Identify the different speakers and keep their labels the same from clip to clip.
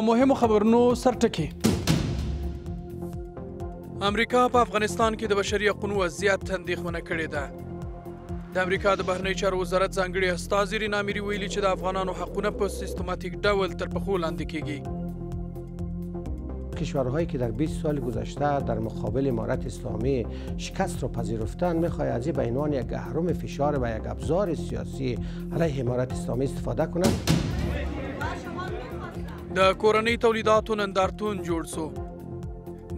Speaker 1: مهم خبرنو سر سرټکی امریکا په افغانستان کې د بشري حقوقو وضعیت تندېخونه کړې ده د امریکا د بهرنی چارو وزارت ځانګړي استازی رینا میری ویلي چې د افغانانو حقونه په سیستماتیک ډول تر پخو لاندې کیږي کشورهایی که در 20 سال گذشته در مقابل امارت اسلامی شکست را پذیرفتند میخوای از این به عنوان یک گهروم فشار و یک ابزار سیاسی علیه امارت اسلامی استفاده کنند د کورنۍ تولیداتو نندارتون جوړ سو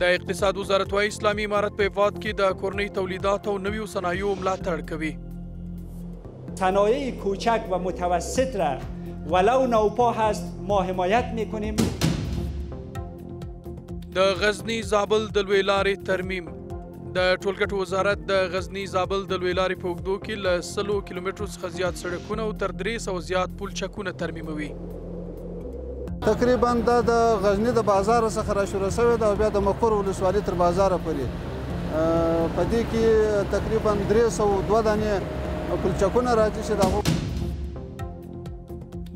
Speaker 1: د اقتصاد وزارت وايي اسلامي امارت په واد کې د کورنۍ تولیداتو نویو صنایعو ملاتړ کوي صنایع کوچک و متوسط را ولو نوپا هست ما حمایت میکنیم د غزنی زابل د لوی لارې ترمیم د ټولګټ وزارت د غزنی زابل د لوی لارې په اوږدو کې له سلو کیلومترو څخه زیات سړکونه او تر درې سوه زیات پل چکونه ترمیموي تقریبا دا د غزنی د بازار څخه را شروع شوی دا بیا د مقر ولسوالۍ تر بازار پورې په دې کې تقریبا 302 دانې کلچکونه راځي چې دا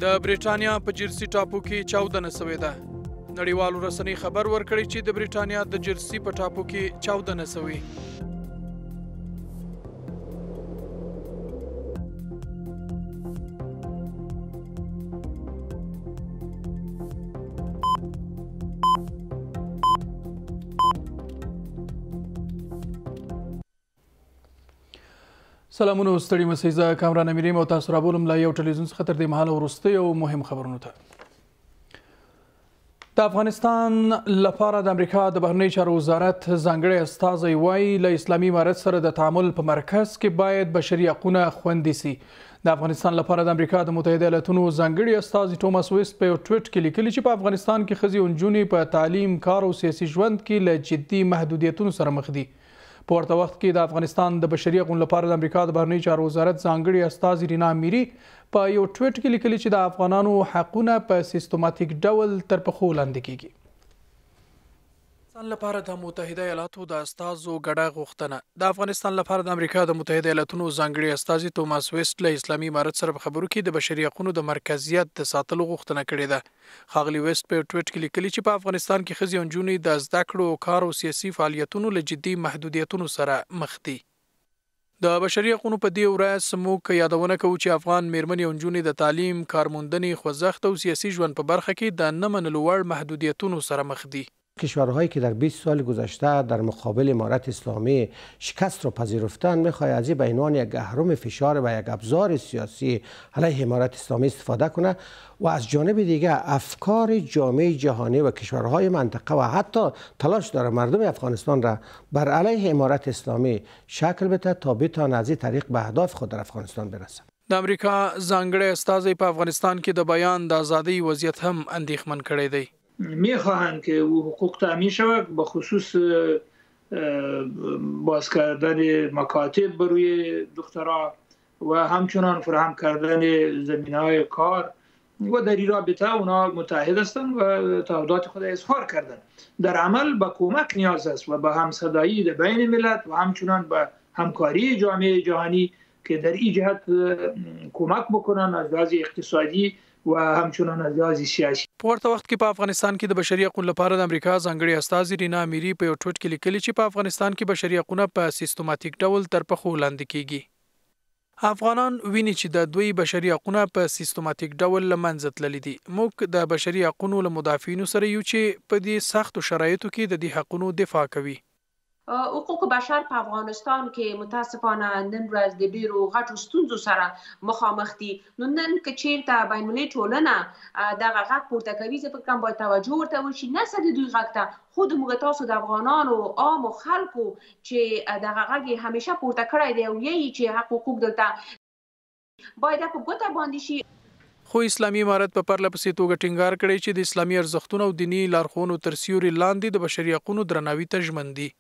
Speaker 1: د بریټانیا په جرسی ټاپو کې 14 سوي ده نړیوالو رسنۍ خبر ورکړی چې د بریټانیا د جرسی په ټاپو کې 14 سوي سلامونه ستړي مسې زه کامران امیری مو تاسو را بولم لا یو ټلویزیون څخه تر دې مهاله ورسته یو مهم خبرونه ته د افغانستان لپاره د امریکا د بهرنی چارو وزارت ځانګړی استازی وایي له اسلامي امارت سره د تعامل په مرکز کې باید بشري حقونه خوندي سي د افغانستان لپاره د امریکا د متحده ایالاتونو ځانګړي استازي ټوماس ویست په ټویټ کې لیکلی چې په افغانستان کې خزي اونجونی په تعلیم کار او سیاسي ژوند کې له جدي محدودیتونو سره مخ دي په ورته وخت کې د افغانستان د بشري حقوقو لپاره د امریکا د بهرنی چارو وزارت ځانګړي استاد رینا میری په یو ټویټ کې لیکلي چې د افغانانو حقونه په سیستماتیک ډول تر پخو لاندې کیږي افغانستان لپاره د متحده ایالاتو د استازو غړه غوښتنه د افغانستان لپاره د امریکا د متحده ایالاتونو ځانګړي استازي توماس ویسټ له اسلامي امارت سره خبرو کې د بشري حقوقو د مرکزیت د ساتلو غوښتنه کړې ده خاغلی ویسټ په ټویټ کې لیکلي چې په افغانستان کې خزي اونجونې د زده کړو او کار او سیاسي فعالیتونو له جدي محدودیتونو سره مخ دي د بشري حقوقو په دی ورځ موږ یادونه کوو چې افغان میرمنې اونجونې د تعلیم، کارموندنې، خوځښت او سیاسي ژوند په برخه کې د نمنلو وړ محدودیتونو سره مخ دي کشورهایی که در 20 سال گذشته در مقابل امارت اسلامی شکست را پذیرفتند میخوای از این به عنوان یک اهرم فشار و یک ابزار سیاسی علیه امارت اسلامی استفاده کنه و از جانب دیگه افکار جامعه جهانی و کشورهای منطقه و حتی تلاش داره مردم افغانستان را بر علیه امارت اسلامی شکل بده تا بتان از این طریق به اهداف خود در افغانستان برسند. د امریکا ځانګړی استازی په افغانستان کې د بیان د وضعیت هم من کړی دی میخواهند که او حقوق تامین شود به خصوص باز کردن مکاتب بروی دخترها و همچنان فراهم کردن زمین های کار و در این رابطه اونا متحد هستند و تعهدات خود اظهار کردند در عمل به کمک نیاز است و به همصدایی در بین ملت و همچنان به همکاری جامعه جهانی که در این جهت کمک بکنن از لحاظ اقتصادی و همچنان از لحاظ سیاسي په ورته وخت کې په افغانستان کې د بشري حقوقو لپاره د امریکا ځانګړي استاد رینا میری په یو ټوټ کې لیکلي چې په افغانستان کې بشري حقوقونه په سیستماتیک ډول تر پخو لاندې کیږي افغانان ویني چې د دوی بشري حقوقونه په سیستماتیک ډول لمنځه تللي دي موږ د بشري حقوقو مدافعینو سره یو چې په دې سختو شرایطو کې د دې حقوقو دفاع کوي حقوق بشر په افغانستان کې متاسفانه نن ورځ د ډیرو غټو ستونزو سره مخامخ دي نو نن که چیرته بین المللي ټولنه دغه غټ پورته کوي چې په کوم باید توجه ورته وشي نه سده دوی غټه خود موږ تاسو د افغانانو عام خلکو چې دغه غږی همیشه پورته کړی دی او یی چې حقوق دلته باید په ګوته باندې شي خو اسلامي امارت په پرله پسې توګه ټینګار کړی چې د اسلامي ارزښتونو او دینی لارښوونو تر سیوري لاندې د بشري حقوقو درناوي ته ژمن دي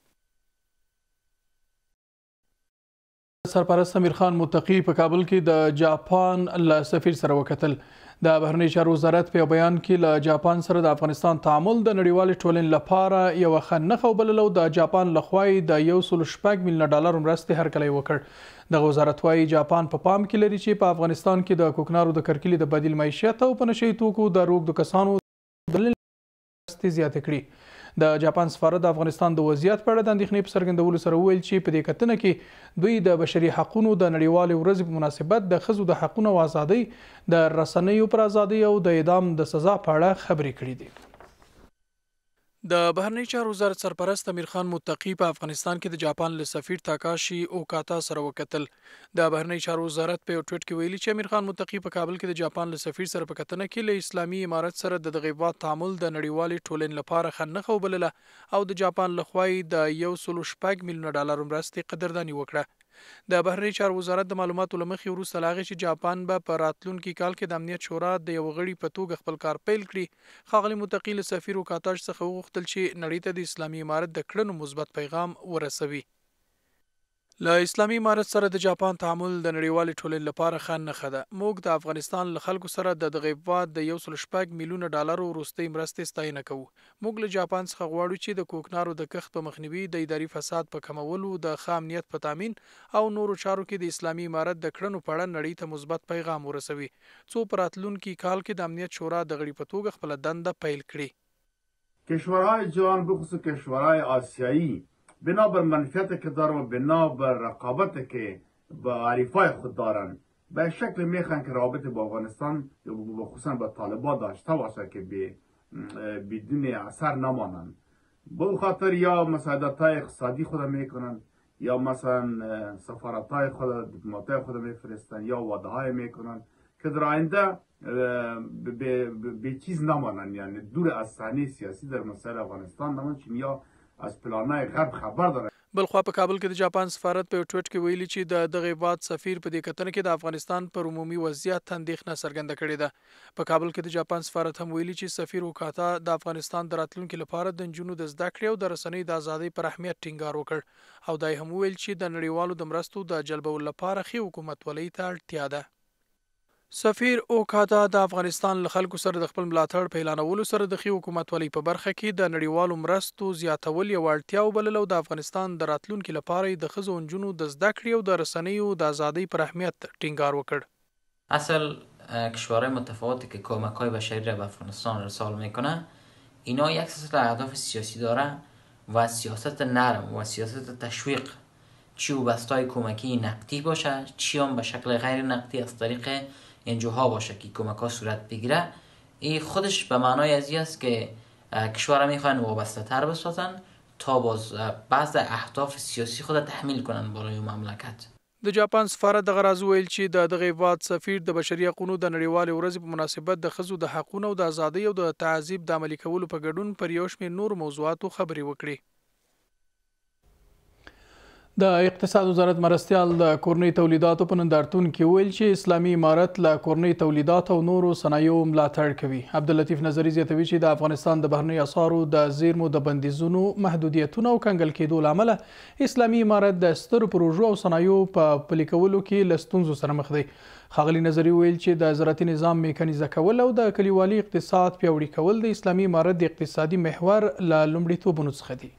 Speaker 1: سرپرست سمیر خان متقی په کابل کې د جاپان له سفیر سره وکتل د بهرنی چارو وزارت په بیان کې له جاپان سره د افغانستان تعامل د نړیوال ټولن لپاره یو خنخه وبللو د جاپان لخوا د 1.8 میلیون ډالر مرستې هر کله وکړ د وزارت وايي جاپان په پا پام کې لري چې په افغانستان کې د کوکنارو د کرکلي د بدیل معیشت او پنشي توکو د روغ د کسانو د مرستې زیاتې کړي د جاپان سفارت د افغانستان د وضعیت په اړه د اندېښنې په څرګندولو سره ویل چې په دې کتنه کې دوی د بشري حقوقو د نړیوالې ورځې په مناسبت د خزو د حقوقو او ازادۍ د رسنیو پر ازادۍ او د اعدام د سزا په اړه خبرې کړې دي د بهرنی چارو وزارت سرپرست امیر خان متقی په افغانستان کې د جاپان له سفیر تاکاشي اوکاتا سره وکتل د بهرنی چارو وزارت په ټویټ کې ویلي چې امیر خان متقی په کابل کې د جاپان له سفیر سره په کتنه کې له اسلامي امارت سره د غیبات تعامل د نړیوالې ټولن لپاره خنخه وبلله او د جاپان له خوا د 1.8 میلیون ډالر مرستې قدردانی وکړه د بهرنی چارو وزارت د معلوماتو لمخې وروسته لاغې چې جاپان به په راتلونکي کال کې د امنیت شورا د یو غړي په توګه خپل کار پیل کړي خاغلی متقیل سفیر وکاتاش څخه وغوښتل چې نړۍ ته د اسلامي امارت د کړنو مثبت پیغام ورسوي له اسلامي امارت سره د جاپان تعامل د نړیوال ټولنې لپاره ښه نښه ده موږ د افغانستان له خلکو سره د دغه هیواد د یو سل شپږ میلیونه ډالرو وروستۍ مرستې ستاینه کوو موږ له جاپان څخه غواړو چې د کوکنارو د کښت په مخنیوي د اداري فساد په کمولو د ښه امنیت په تامین او نورو چارو کې د اسلامي امارت د کړنو په اړه نړۍ ته مثبت پیغام ورسوي څو پراتلونکي کال کې د امنیت شورا د غړي په توګه خپل دنده پیل کړي کشورهای جوان بخصوص کشورهای آسیایی بنابر منفیت که دارن و بنابر رقابت که با عریفای خود دارن به شکل میخوان که رابطه با افغانستان و خصوصا با طالبا داشته باشه که بدون اثر نمانند به خاطر یا مساعدت های اقتصادی خود میکنن یا مثلا سفارت های خود دیپلمات های خود میفرستن یا واده های میکنن که در آینده به چیز نمانند یعنی دور از صحنه سیاسی در مسائل افغانستان نمانند یا از پلانای غرب خبر درلود بلخوا په کابل کې د جاپان سفارت په ټویټ کې ویلي چې د دغه واد سفیر په دې کتنه کې د افغانستان پر عمومي وضعیت تندېښنه څرګنده کړې ده په کابل کې د جاپان سفارت هم ویلي چې سفیر وکاتا د افغانستان د راتلونکو لپاره د جنونو د زده کړې او د رسنۍ د ازادۍ پر اهمیت ټینګار وکړ او دای هم ویل چې د نړیوالو د مرستو د جلبولو لپاره خې حکومت ولې ته اړتیا ده سفیر اوکادا د افغانستان له خلکو سره د خپل ملاتړ په اعلانولو سره د خي حکومت ولې په برخه کې د نړیوالو مرستو زیاتول یو اړتیا وبللو د افغانستان د راتلونکو لپاره د خزو انجونو د زده کړې او د رسنیو د ازادۍ پر اهمیت ټینګار وکړ اصل کشورهای متفاوتی که کمک های بشری را به افغانستان ارسال میکنن اینا یک سلسله اهداف سیاسی دارن و سیاست نرم و سیاست تشویق چی و بستای کمکی نقدی باشه چی هم به شکل غیر نقدی از طریق انجوها باشه که کمک ها صورت بگیره این خودش به معنای از است که کشور میخوان وابسته تر بسازن تا باز بعض اهداف سیاسی خود تحمیل کنن برای مملکت د جاپان سفارت دغه راز ویل چې د دغه واد سفیر د بشري حقوقو د نړیوال ورځ په مناسبت د خزو د حقوقو او د ازادۍ او د تعذیب د عملي کولو په ګډون پر یو شمېر نور موضوعاتو خبري وکړي د اقتصاد وزارت مرستيال د کورنۍ تولیداتو په نندارتون کې ویل چې اسلامي امارت له کورنۍ تولیداتو او نورو صنایعو ملاتړ کوي عبد اللطیف نظری زیاتوي چې د افغانستان د بهرنی اسارو د زیرمو د بندیزونو محدودیتونو او کنګل کېدو لامل اسلامي امارت د ستر پروژو او صنایعو په پلي کولو کې لستونزو سره مخ دی خغلی نظری ویل چې د زراعتي نظام میکانیزه کول او د کلیوالي اقتصاد پیوړی کول د اسلامي امارت د اقتصادي محور له لومړیتوبونو څخه دی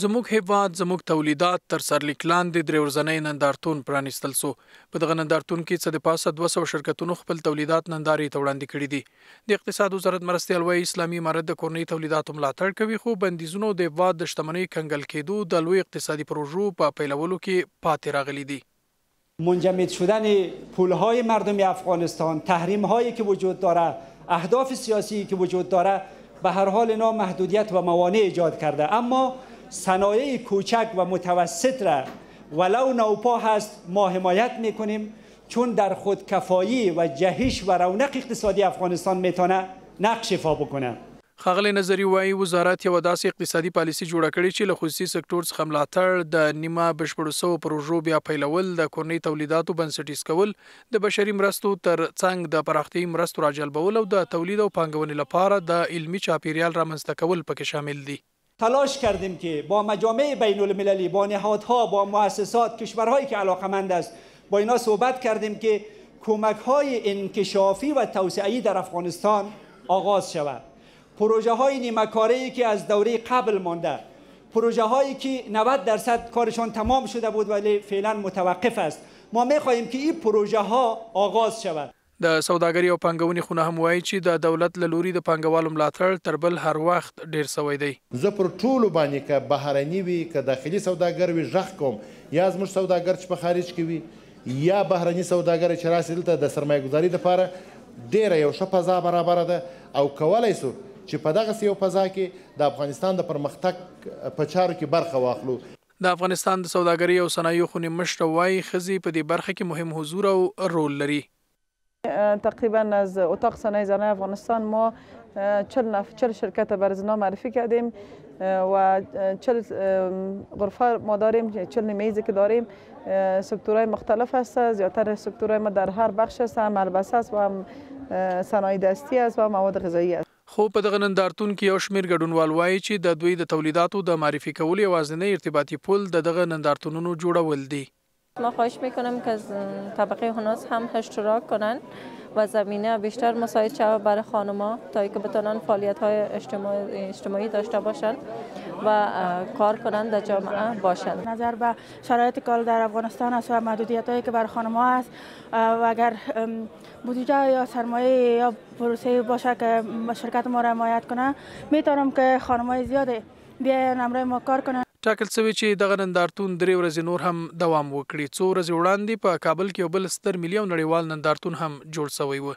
Speaker 1: زموږ هیواد زموږ تولیدات تر سرلیک لاندې درې ورځنۍ نندارتون پرانیستل سو په دغه نندارتون کې څه د پاسه 200 شرکتونو خپل تولیدات نندارې ته وړاندې کړي دي د اقتصاد وزارت مرستيال وای اسلامي امارت د کورنۍ تولیداتو ملاتړ کوي خو بندیزونو د واد د شتمنۍ کنګل کېدو د لوی اقتصادي پروژو په پیلولو کې پاتې راغلي دي منجمد شدن پولهای مردم افغانستان تحریم هایی که وجود داره اهداف سیاسی که وجود داره به هر حال اینا محدودیت و موانع ایجاد کرده اما صنایع کوچک و متوسط را ولو نوپا هست ما حمایت میکنیم چون در خودکفایی و جهش و رونق اقتصادی افغانستان میتونه نقش فا بکنه خغلی نظری وایي وزارت یو داسې اقتصادي پالیسی جوړه کړې چې له خصوصي سکتور څخه ملاتړ د نیمه بشپړو سو پروژو بیا پیلول د کورنۍ تولیداتو بنسټیز کول د بشري مرستو تر څنګ د پراختي مرستو راجلبول او د تولید او پانګونې لپاره د علمی چاپیریال رامنځته کول پکې شامل دي تلاش کردیم که با مجامع بین المللی با نهادها با مؤسسات کشورهایی که علاقمند است با اینا صحبت کردیم که کمک های انکشافی و توسعی در افغانستان آغاز شود پروژه های که از دوره قبل مانده پروژه هایی که 90 درصد کارشان تمام شده بود ولی فعلا متوقف است ما می که این پروژه ها آغاز شود د سوداګرۍ او پانګونې خونه هم وایي چې د دولت له لوري د پانګوالو ملاتړ تر بل هر وخت ډیر سوی دی زه پر ټولو باندې که بهرني وي که داخلي سوداګر وي ژغ کوم یا زموږ سوداګر چې په خارج کې وي یا بهرني سوداګر چې راسي دلته د سرمایه‌ګذارۍ لپاره ډیره یو ښه فضا برابره ده او کولای سو چې په دغه یو فضا کې د افغانستان د پرمختګ په چارو کې برخه واخلو د افغانستان د سوداګرۍ او صنایعو خونې مشر وای خزي په دې برخه کې مهم حضور او رول لري تقریبا از اتاق صنایع زنان افغانستان ما چل, چل شرکت برزنا معرفی کردیم و چل غرفه ما داریم چل نیمیزی که داریم سکتورهای مختلف هست زیادتر سکتورهای ما در هر بخش هست هم البسه است و هم صنایع دستی است و مواد غذایی است خو په دغه نندارتون کې یو شمیر ګډونوال وایي چې د دوی د تولیداتو د معرفي کولو یوازینی ارتباطي پل د دغه نندارتونونو جوړول دي ما خواهش میکنم که طبقه هنوز هم اشتراک کنن و زمینه بیشتر مساعد شود برای خانما تا که بتونن فعالیت های اجتماعی داشته باشند و کار کنند در جامعه باشند نظر به شرایط کار در افغانستان است و محدودیت هایی که بر خانما است و اگر بودجه یا سرمایه یا پروسه باشه که شرکت ما را حمایت کنه میتونم که خانمای زیاده بیاین امرای ما کار کنن ټاکل شوی چې دغه نندارتون درې ورځې نور هم دوام وکړي څو ورځې وړاندې په کابل کې یو بل ستر ملي او نړیوال نندارتون هم جوړ شوی و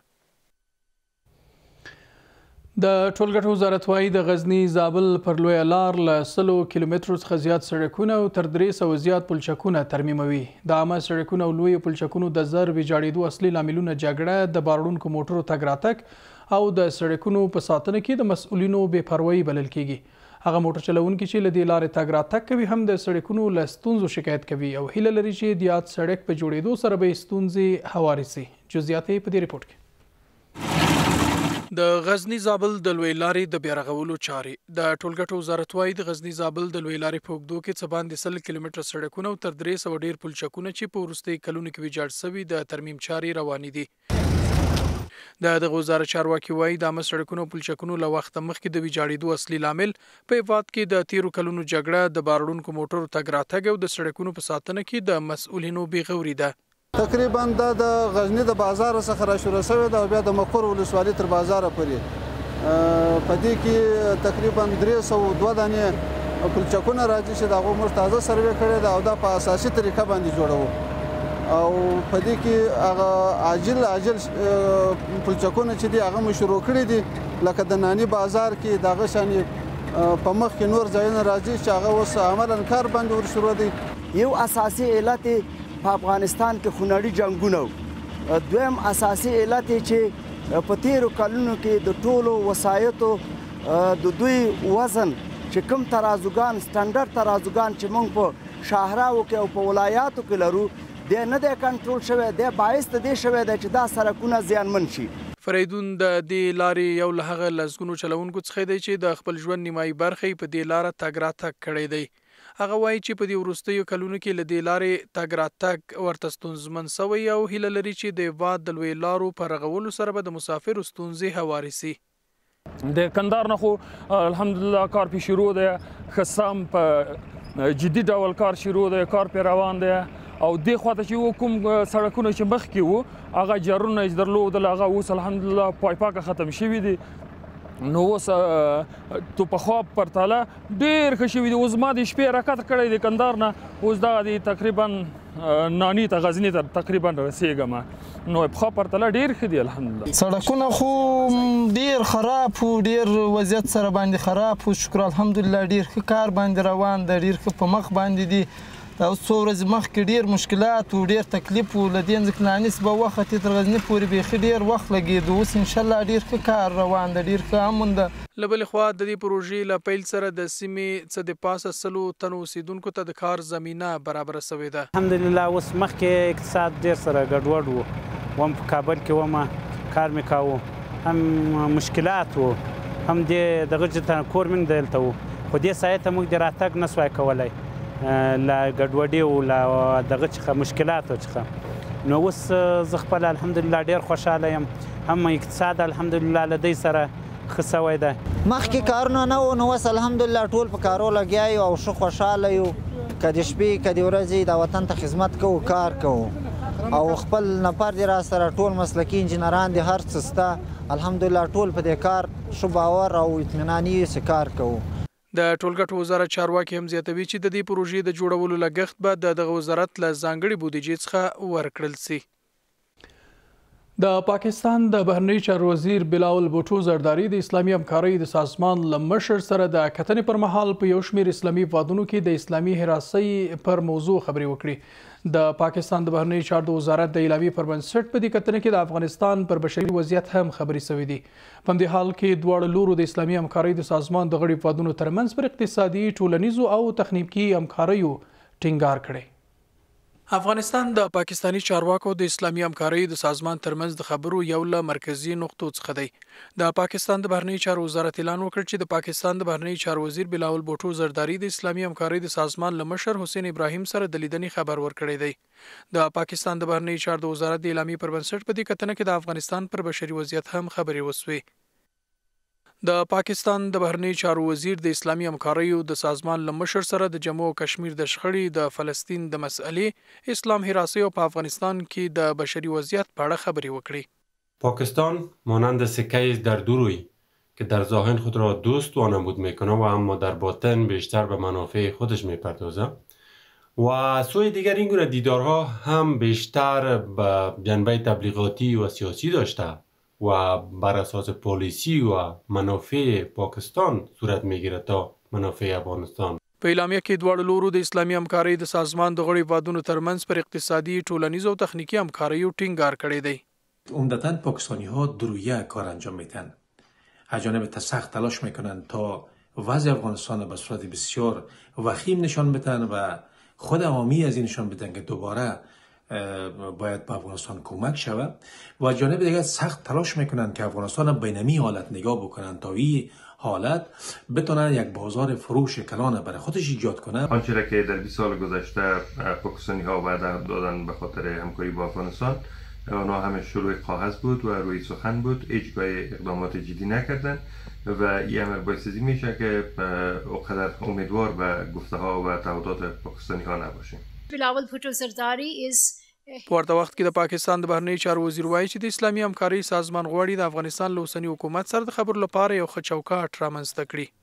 Speaker 1: د ټولګټ وزارت وايي د غزنی زابل پر لوی لار له 100 کیلومترو څخه زیات سړکونه او تر 300 زیات پلچکونه ترمیموي د عامه سړکونو او لوی پلچکونو د زر ویجاړېدو اصلي لاملونه جګړه د باړونکو موټرو تګ راتګ او د سړکونو په ساتنه کې د مسؤلینو بې پروایي بلل کېږي هغه موټر چلونکي چې لدی لارې تګ راتګ کوي هم د سړکونو له ستونزو شکایت کوي او هیله لري چې د یاد سړک په جوړېدو سره به ستونزې هوارې شي جزئیات په دې ریپورت کې د غزنی زابل د لوی لارې د بیارغولو چارې د ټولګټو وزارت وایي د غزنی زابل د لوی لارې په اوږدو کې څبان د 100 کیلومتر سړکونو تر 300 ډیر پل چکونه چې په ورستي کلونو کې ویجاړ شوی د ترمیم چارې روانې دي د دغه وزارت چارواکي وایي د عامه سړکونو پل چکونو له وخت مخکې د ویجاړېدو اصلي لامل په هیواد کې د تیرو کلونو جګړه د بارډونکو موټرو تګ راتګ او د سړکونو په ساتنه کې د مسؤلینو بیغوري ده تقریبا دا د غزنی د بازار څخه را شروع شوی دا بیا د مقر ولسوالۍ تر بازار پورې پدې کې تقریبا 302 دانه پلچکونه راځي چې دا غو موږ تازه سروې کړې ده او دا په اساسي طریقه باندې جوړو او په دې کې هغه عاجل عاجل پلچکونه چې دي هغه مو شروع کړي دي لکه د نانی بازار کې دغه شان په مخ کې نور ځایونه راځي چې هغه اوس عملاً کار باندې ور شروع دي یو اساسي علت په افغانستان کې خونړي جنگونه دویم اساسي علت چې په تیرو کلونو کې د ټولو وسایتو د دوی وزن چې کوم ترازوګان سټانډرد ترازوګان چې موږ په شاهراو کې او په ولایاتو کې لرو د نه د کنټرول شوی د باعث ته دی شوی د چې دا سرکونه زیانمن شي فریدون د دې لارې یو له هغه لزګونو چلونکو څخه دی چې د خپل ژوند نیمایي برخې په دې لار تګ راتګ کړی دی هغه وایي چې په دې وروستیو کلونو کې لدې لارې تګ راتګ ورته ستونزمن سوی او هیله لري چې د واد د لوی لارو پر رغولو سره به د مسافر ستونزې هواري سي د کندهار نه خو الحمدلله کار په شروع دی خصام په جدي ډول کار شروع دی کار په روان دی او د خواته چې کوم سړکونه چې مخ کې وو هغه جارونه یې درلودل هغه اوس الحمدلله پای پاکه ختم شوی دی نو اوس تو په خو پرتاله ډیر خښوی دی اوس ما د شپې حرکت کړی دی کندار نه اوس دا دی تقریبا نانی ته غزنی ته تقریبا رسیدم نو په پرتله ډیر خدي الحمدلله سړکونه خو ډیر خراب وو ډیر وضعیت سره باندې خراب وو شکر الحمدلله ډیر ښه کار باندې روان دی ډیر ښه په مخ باندې دی دا اوس څو ورځې مخکې ډېر مشکلات و ډېر تکلیف و له دې ځکه رانیسې به وختې تر غزني پورې بیخي ډېر وخت لګېد اوس انشاءالله ډېر ښه کار روان دی ډېر ښه امن ده له بلې خوا د دې پروژې له پیل سره د سیمې څه د پاسه سلو تنو اوسېدونکو ته د کار زمینه برابره سوې ده الحمدلله اوس مخکې اقتصاد ډېر سره ګډوډ و وم په کابل کې وم کار مې کاوه هم مشکلات و هم د دغه جته کور مونږ دلته و خو دې سایه ته موږ د راتګ نه سوای کولای لا ګډوډي او لا دغه څخه مشکلات څخه نو اوس زه خپل الحمدلله ډیر خوشاله یم هم اقتصاد الحمدلله لدی سره خسوي ده مخکې کارونه نه و نو اوس الحمدلله ټول په کارو لګیا یو او شو خوشاله یو کدی شپې کدی ورځې د وطن ته خدمت کوو کار کوو او خپل نفر دی را سره ټول مسلکی انجنیران دي هر څه ستا الحمدلله ټول په دې کار شو باور او اطمیناني سکار کوو د ټولګټو وزارت چارواکي هم زیاتوي چې د دې پروژې د جوړولو لګښت به د دغه وزارت له ځانګړي بودیجې څخه ورکړل شي د پاکستان د بهرنی چارو وزیر بلاول بوټو زرداری د اسلامي همکارۍ د سازمان لمشر سره د کتنې پر مهال په یو شمیر اسلامي وادونو کې د اسلامي حراسي پر موضوع خبري وکړي د پاکستان د بهرنی چارو وزارت د ایلاوی پر بنسټ په دې کتنه کې د افغانستان پر بشري وضعیت هم خبري سوې دي په دې حال کې دواړه لورو د اسلامي همکارۍ د سازمان د غړي پادونو ترمنځ پر اقتصادي ټولنیزو او تخنیکی همکاریو ټینګار کړی افغانستان د پاکستانی چارواکو د اسلامي همکارۍ د سازمان ترمنځ د خبرو یو له مرکزی نقطو څخه دی د پاکستان د بهرنی چارو وزارت اعلان وکړ چې د پاکستان د بهرنی چارو وزیر بلاول بوټو زرداری د اسلامي همکارۍ د سازمان لمشر حسین ابراهیم سره د لیدنې خبر ورکړی دی د پاکستان د بهرنی چارو وزارت د اعلامی پر بنسټ په دې کتنه کې د افغانستان پر بشري وضعیت هم خبرې وسوي د پاکستان د بهرنی چارو وزیر د اسلامي همکاریو د سازمان لمشر سره د جموں او کشمیر د شخړې د فلسطین د مسئلې اسلام حراسي او په افغانستان کې د بشري وضعیت په اړه خبرې وکړې پاکستان مانند سکه در دوروی که در ظاهر خود را دوست وانمود میکنه و اما در باطن بیشتر به منافع خودش میپردازه و سوی دیگر این گونه دیدارها هم بیشتر به جنبه تبلیغاتی و سیاسی داشته و بر اساس پالیسی و منافع پاکستان صورت میگیره تا منافع افغانستان په اعلامیه کې دواړو لورو د اسلامي همکارۍ د سازمان د غړي وادونو ترمنس پر اقتصادي ټولنیز او تخنیکی همکاریو ټینګار کړی دی عمدتا پاکستانی ها درویه کار انجام میتن. از جانب سخت تلاش میکنن تا وضع افغانستان به صورت بسیار وخیم نشان بدن و خود عامی از این نشان بدن که دوباره باید به افغانستان کمک شود و جانب دیگر سخت تلاش میکنند که افغانستان بینمی حالت نگاه بکنند تا این حالت بتونن یک بازار فروش کلان برای خودش ایجاد کنند آنچه را که در 20 سال گذشته پاکستانی ها وعده دادن به خاطر همکاری با افغانستان آنها همه شروع قاهز بود و روی سخن بود هیچگاه اقدامات جدی نکردن و این امر بایستزی میشه که اوقدر امیدوار به گفته ها و تعهدات پاکستانی ها نباشیم بلاول بھٹو زرداری از په ورته وخت کې د پاکستان د بهرنی چارو وزیر وایي چې د اسلامي همکاري سازمان غواړي د افغانستان له اوسني حکومت سره د خبرو لپاره یو ښه چوکاټ رامنځته کړي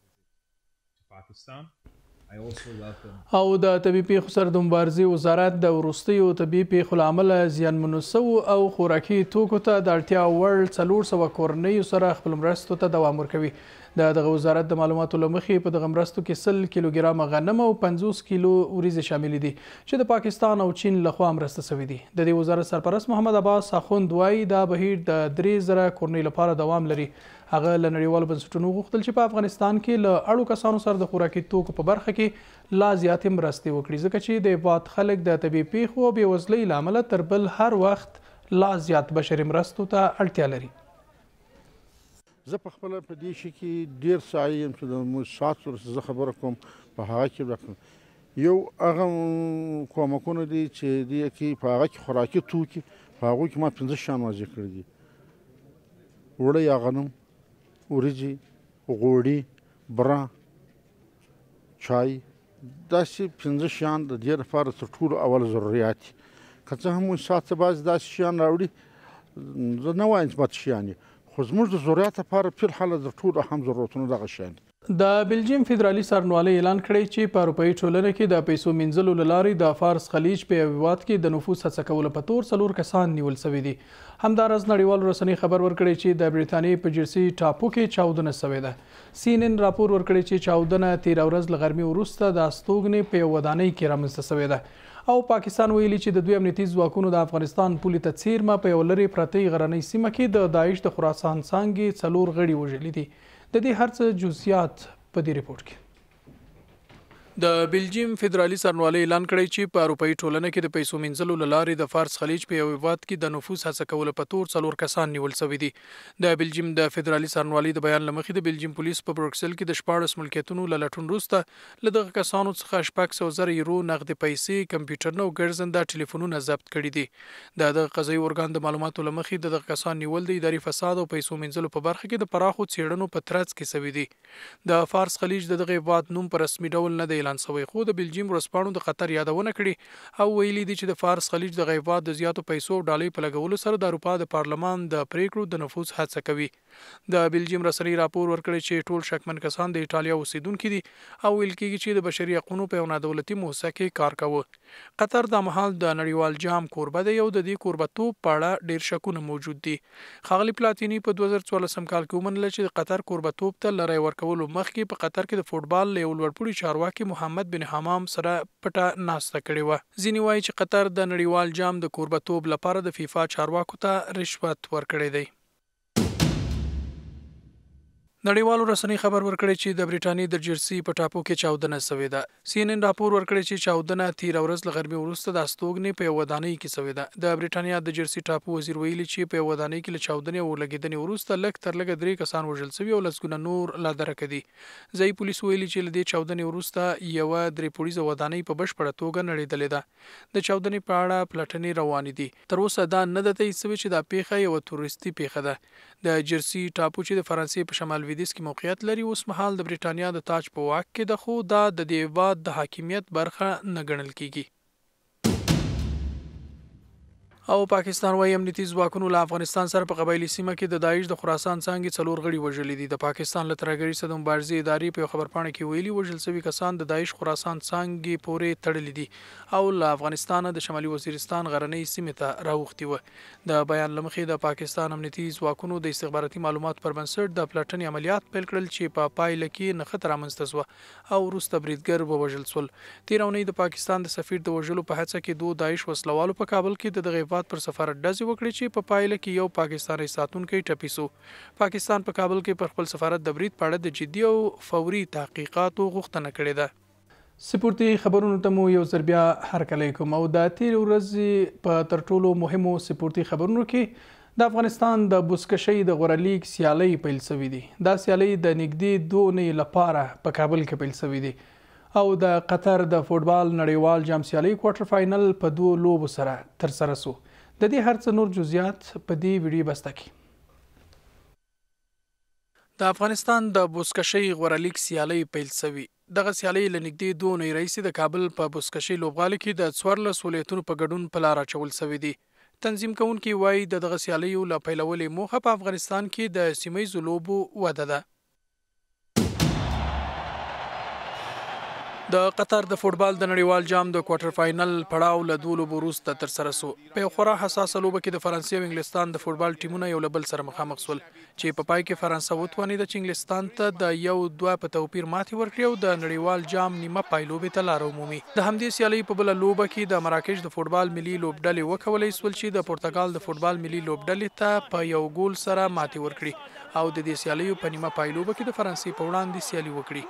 Speaker 1: او د طبي پیښو سره د مبارزې وزارت د وروستیو طبي پیښو لامل زیانمنو سوو او خوراکي توکو ته د اړتیا وړ څلور سوه کورنیو سره خپل مرستو ته دوام ورکوي د دغه وزارت د معلوماتو لمخې په دغه مرستو کې 100 کیلوګرام غنم او 50 کیلو وریځ شامل دي چې د پاکستان او چین لخوا مرسته شوې دي د دې وزارت سرپرست محمد عباس اخوند وایي دا بهیر د 3000 کورنۍ لپاره دوام لري هغه لنړیوال بنسټونو غوښتل چې په افغانستان کې له اړو کسانو سره د خوراکي توکو په برخه کې لا زیاتې مرستې وکړي ځکه چې د هېواد خلک د طبي پیښو او بېوزلۍ له امله تر بل هر وخت لا زیات بشري مرستو ته اړتیا لري زه په خپل په دې شي کې ډیر سعی يم چې د موسات سره خبره کوم په هغه کې راکم یو هغه کومکونه دي چې دی کې په هغه کې خوراکي توکي په هغه کې ما 15 شان واځي کړی دي وړه یا غنم ورجی غوړي برا چای دا چې 15 شان د دې لپاره تر ټولو اول ضرورت که څه هم موسات باز دا شان راوړي زه نه وایم چې پات شي خو زموږ د ضرورت لپاره په حال د ټولو اهم ضرورتونو دغه شین د بلجیم فدرالي سرنوالي اعلان کړی چې په اروپאי ټولنه کې د پیسو منځلو لارې د فارس خلیج په ویواد کې د نفوس هڅه کول په تور څلور کسان نیول شوی دي همدارز نړیوال رسنۍ خبر ورکړي چې د برېټانیا په جرسي ټاپو کې 14 سوي ده سی ان ان راپور ورکړي چې 14 تیر ورځ لغرمي ورسته د استوګنې په ودانۍ کې رامنځته شوی ده او پاکستان ویلي چې د دوی امنیتي ځواکونو د افغانستان پولې ته څیرمه په یو لری پرتۍ غرنۍ سیمه کې د داعش د خراسان څنګه څلور غړي وژلي دي د دې هرڅه جزئیات په دې ریپورت کې د بلجیم فدرالي سرنوالي اعلان کړی چې په اروپאי ټولنه کې د پیسو منځلو لارې د فارس خلیج په یو واد کې د نفوس هڅه کول په تور څلور کسان نیول شوی دي د بلجیم د فدرالي سرنوالي د بیان لمخې د بلجیم پولیس په برکسل کې د شپږ ملکیتونو لټون وروسته لدغه کسانو څخه شپږ سو زره یورو نقد پیسې کمپیوټر نو ګرځنده ټلیفونونه ضبط کړي دي د دغه قضایي ارګان د معلوماتو لمخې دغه کسان نیول د اداري فساد او پیسو منځلو په برخه کې د پراخو څېړنو په ترڅ کې شوی دي د فارس خلیج دغه واد نوم په رسمي ډول نه دی اعلان شوی خو د بلجیم ورسپاڼو د قطر یادونه کړې او ویلي دي چې د فارس خلیج د غیبات د زیاتو پیسو ډالۍ په لګولو سره د اروپا د پارلمان د پریکړو د نفوذ هڅه کوي د بلجیم رسنۍ راپور ورکړی چې ټول شکمن کسان د ایتالیا اوسیدونکو دي او ویل کېږي چې د بشري حقوقو په یو دولتي موسسه کې کار کوي قطر د مهال د نړیوال جام کوربه دی او د دې کوربتوب په اړه ډیر شکونه موجود دي خغلی پلاتینی په 2014 کال کې ومنله چې قطر کوربتوب ته لړۍ ورکولو مخکې په قطر کې د فوټبال لیول ورپوړي چارواکي محمد بن حمام سره پټه ناسته کړې و ځینې وایي چې قطر د نړیوال جام د کوربتوب لپاره د فیفا چارواکو ته رشوت ورکړی دی نړیوالو رسنۍ خبر ورکړی چې د برېټانیا د جرسي په ټاپو کې چاودنه سوې ده سی ان ان راپور ورکړی چې چاودنه 13 ورځ لغربي ورسته د استوګنې په ودانۍ کې سوې ده د برېټانیا د جرسي ټاپو وزیر ویلي چې په ودانۍ کې لچاودنې او لګیدنې ورسته لک تر لګ درې کسان وژل شوی او لسګونه نور لا درک دي ځای پولیس ویلي چې لدې چاودنې ورسته یو درې پولیسو ودانۍ په بشپړه توګه نړیدلې ده د چاودنې په اړه پلټنې روانې دي تر اوسه دا نه ده چې دا پیښه یو تورستي پیښه ده د جرسي ټاپو چې د فرانسې په شمال لویدیز کې موقعیت لري اوس مهال د برېټانیا د تاج په واک کې ده خو دا د دې هېواد د حاکمیت برخه نه ګڼل کیږي او پاکستان وايي امنیتي ځواکونو له افغانستان سره په قبایلی سیمه کې د داعش د خراسان څنګه څلور غړي وژلې دي د پاکستان له ترګری سره د مبارزې ادارې په خبر پاڼه کې ویلي وژل شوی کسان د داعش خراسان څنګه پورې تړلې دي او له افغانستان د شمالي وزیرستان غرنۍ سیمه ته راوختي و د بیان لمخې د پاکستان امنیتي ځواکونو د استخباراتي معلومات پر بنسټ د پلاتنی عملیات پیل کړل چې په پا پایله کې نخت رامنځته شو او روسته بریدګر وژل شول تیرونی د پاکستان د سفیر د وژلو په هڅه کې دوه داعش وسلوالو په کابل کې د دغه مخالفت پر سفارت ډزې وکړې چې په پا پایله کې یو پاکستاني ساتونکو ټپي سو پاکستان په پا کابل کې پر خپل سفارت د برید پاړه د جدي او فوري تحقیقاتو غوښتنه کړې ده سپورتي خبرونو ته مو یو ځل بیا هرکلی کوم او د تیر ورځې په تر ټولو مهمو سپورتي خبرونو کې د افغانستان د بوسکشۍ د غورلیک سیالۍ پیل شوې دي دا سیالۍ د نږدې دوه نه لپاره په کابل کې پیل شوې دي او د قطر د فوټبال نړیوال جام سیالي کوارټر فاینل په دوو لوبو سره تر سره سو د دې هرڅ نور جزئیات په دې ویډیو بسته کې د افغانستان د بوسکشي غوړلیک سیالي پیل سوي دغه سیالي لنګدې دوه نوي رئیس د کابل په بوسکشي لوبغالي کې د څورل سہولتونو په ګډون په لار اچول سوي دي تنظیم کونکي وایي دغه سیالي له پیلولې موخه په افغانستان کې د سیمې زلوبو وده ده د قطر د فوټبال د نړیوال جام د کوارټر فاینل پړاو له دوه لوبو وروسته تر سره سو په خورا حساس لوبه کې د فرانسې او انګلستان د فوټبال ټیمونه یو بل سره مخامخ شول چې په پای کې فرانسې وتوانید چې انګلستان ته د یو دوه په توپیر ماتي ورکړي او د نړیوال جام نیمه پای لوبې ته لار ومومي د همدې سیالۍ په بل لوبه کې د مراکش د فوټبال ملي لوبډلې وکولې سول چې د پرتګال د فوټبال ملي لوبډلې ته په یو ګول سره ماتي ورکړي او د دې سیالیو په نیمه پای لوبه کې د فرانسې په وړاندې سیالي وکړي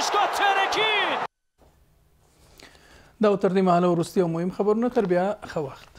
Speaker 1: ورزشگاه ترکی دا تر دې مهاله وروستي او مهم خبرونه تر بیا ښه وخت